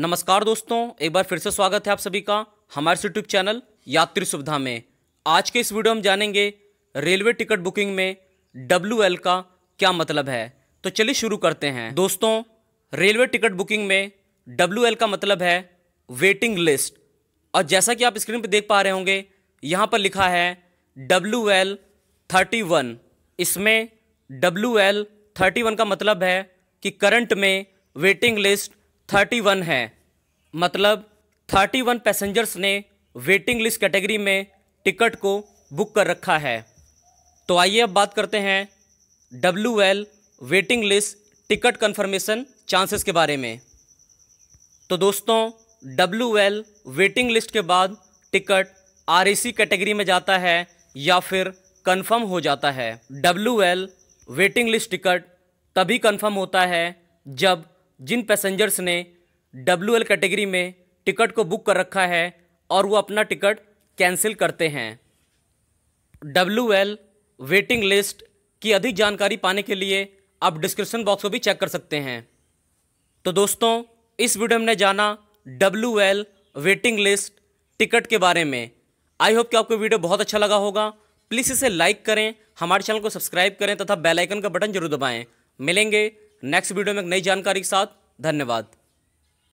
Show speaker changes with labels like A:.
A: नमस्कार दोस्तों एक बार फिर से स्वागत है आप सभी का हमारे यूट्यूब चैनल यात्री सुविधा में आज के इस वीडियो में जानेंगे रेलवे टिकट बुकिंग में डब्ल्यू एल का क्या मतलब है तो चलिए शुरू करते हैं दोस्तों रेलवे टिकट बुकिंग में डब्ल्यू एल का मतलब है वेटिंग लिस्ट और जैसा कि आप स्क्रीन पर देख पा रहे होंगे यहाँ पर लिखा है डब्ल्यू एल थर्टी वन इसमें डब्ल्यू एल थर्टी वन का मतलब है कि करंट में वेटिंग लिस्ट थर्टी वन है मतलब थर्टी वन पैसेंजर्स ने वेटिंग लिस्ट कैटेगरी में टिकट को बुक कर रखा है तो आइए अब बात करते हैं W L waiting list ticket confirmation chances के बारे में तो दोस्तों डब्ल्यू एल वेटिंग लिस्ट के बाद टिकट आर कैटेगरी में जाता है या फिर कंफर्म हो जाता है W L waiting list ticket तभी कंफर्म होता है जब जिन पैसेंजर्स ने डब्ल्यू कैटेगरी में टिकट को बुक कर रखा है और वो अपना टिकट कैंसिल करते हैं डब्ल्यू एल वेटिंग लिस्ट की अधिक जानकारी पाने के लिए आप डिस्क्रिप्शन बॉक्स को भी चेक कर सकते हैं तो दोस्तों इस वीडियो में जाना W L waiting list ticket के बारे में आई होप कि आपको वीडियो बहुत अच्छा लगा होगा प्लीज़ इसे लाइक करें हमारे चैनल को सब्सक्राइब करें तथा बेल आइकन का बटन जरूर दबाएं मिलेंगे नेक्स्ट वीडियो में एक नई जानकारी के साथ धन्यवाद